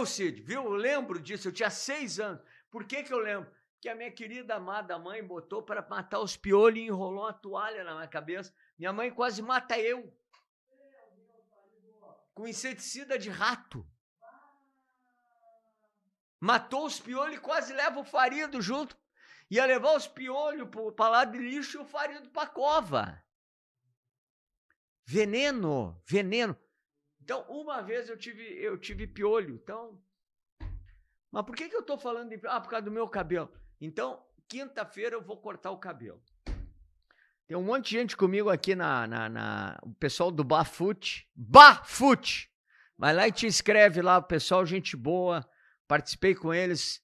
Valeu, Cid, viu? Eu lembro disso, eu tinha seis anos. Por que, que eu lembro? Que a minha querida amada mãe botou para matar os piolhos e enrolou uma toalha na minha cabeça. Minha mãe quase mata eu. Com inseticida de rato. Matou os piolhos e quase leva o farido junto. Ia levar os piolhos para lá de lixo e o farido para cova. Veneno, veneno. Então, uma vez eu tive, eu tive piolho. Então, mas por que, que eu estou falando de. Ah, por causa do meu cabelo. Então, quinta-feira eu vou cortar o cabelo. Tem um monte de gente comigo aqui na. na, na o pessoal do Bafute. Bafute! Vai lá e te inscreve lá, o pessoal, gente boa. Participei com eles.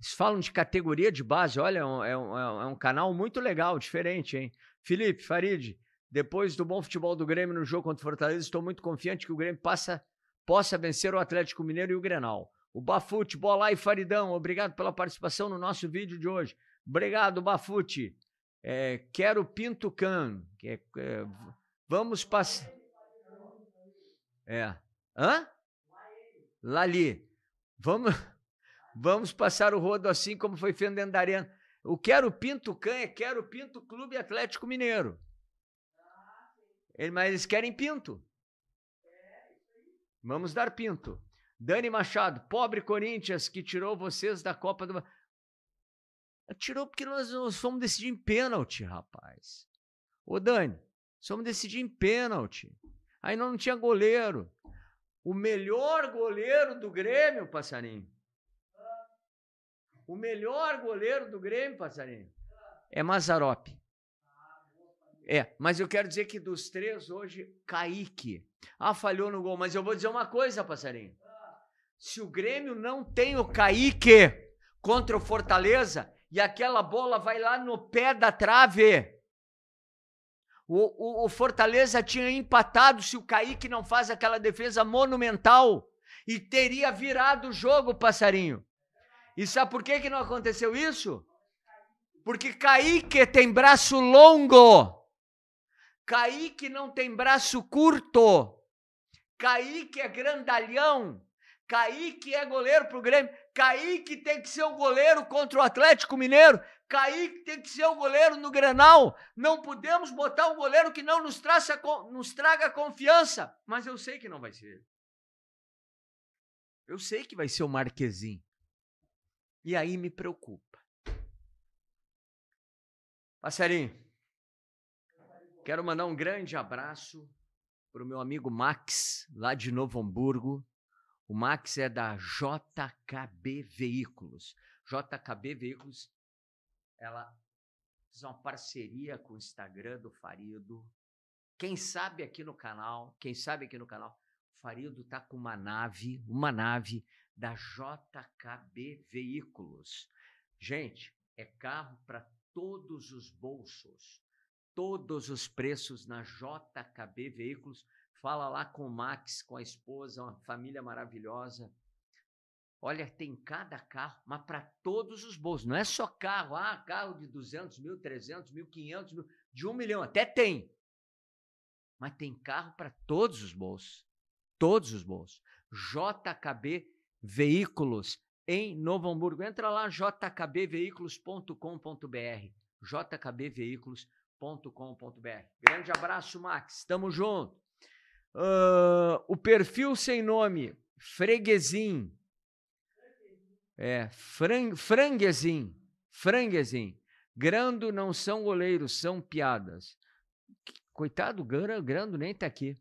Eles falam de categoria de base. Olha, é um, é um, é um canal muito legal, diferente, hein? Felipe, Farid, depois do bom futebol do Grêmio no jogo contra o Fortaleza, estou muito confiante que o Grêmio passa, possa vencer o Atlético Mineiro e o Grenal. O Bafute, Bola e Faridão, obrigado pela participação no nosso vídeo de hoje. Obrigado, Bafute. É, quero Pinto Can. É, é, vamos passar. É. Hã? Lali. Vamos, vamos passar o rodo assim como foi feito dentro da arena. O Quero Pinto Can é Quero Pinto Clube Atlético Mineiro mas eles querem pinto. Vamos dar pinto. Dani Machado, pobre Corinthians que tirou vocês da Copa do. Tirou porque nós, nós fomos decidir em pênalti, rapaz. Ô, Dani, fomos decidir em pênalti. Aí não tinha goleiro. O melhor goleiro do Grêmio, passarinho. O melhor goleiro do Grêmio, passarinho, é Mazarope. É, mas eu quero dizer que dos três hoje, Kaique. Ah, falhou no gol, mas eu vou dizer uma coisa, passarinho. Se o Grêmio não tem o Kaique contra o Fortaleza e aquela bola vai lá no pé da trave. O, o, o Fortaleza tinha empatado se o Kaique não faz aquela defesa monumental e teria virado o jogo, passarinho. E sabe por que, que não aconteceu isso? Porque Kaique tem braço longo. Caíque não tem braço curto. Caíque é grandalhão. Caíque é goleiro pro Grêmio. Caíque tem que ser o goleiro contra o Atlético Mineiro. Caíque tem que ser o goleiro no Grenal. Não podemos botar um goleiro que não nos, traça, nos traga confiança. Mas eu sei que não vai ser ele. Eu sei que vai ser o Marquezinho. E aí me preocupa. Passarinho. Quero mandar um grande abraço para o meu amigo Max, lá de Novo Hamburgo. O Max é da JKB Veículos. JKB Veículos, ela fez uma parceria com o Instagram do Farido. Quem sabe aqui no canal, quem sabe aqui no canal, o Farido tá com uma nave, uma nave da JKB Veículos. Gente, é carro para todos os bolsos todos os preços na JKB Veículos. Fala lá com o Max, com a esposa, uma família maravilhosa. Olha, tem cada carro, mas para todos os bolsos. Não é só carro, ah, carro de 200 mil, 300 mil, 500 mil, de um milhão, até tem. Mas tem carro para todos os bolsos. Todos os bolsos. JKB Veículos em Novo Hamburgo. Entra lá, jkbveículos.com.br. JKB Veículos com.br. Grande abraço, Max. Tamo junto. Uh, o perfil sem nome, Freguesim. É, fran, Franguesim. Franguesim. Grando não são goleiros, são piadas. Coitado, Grando nem tá aqui.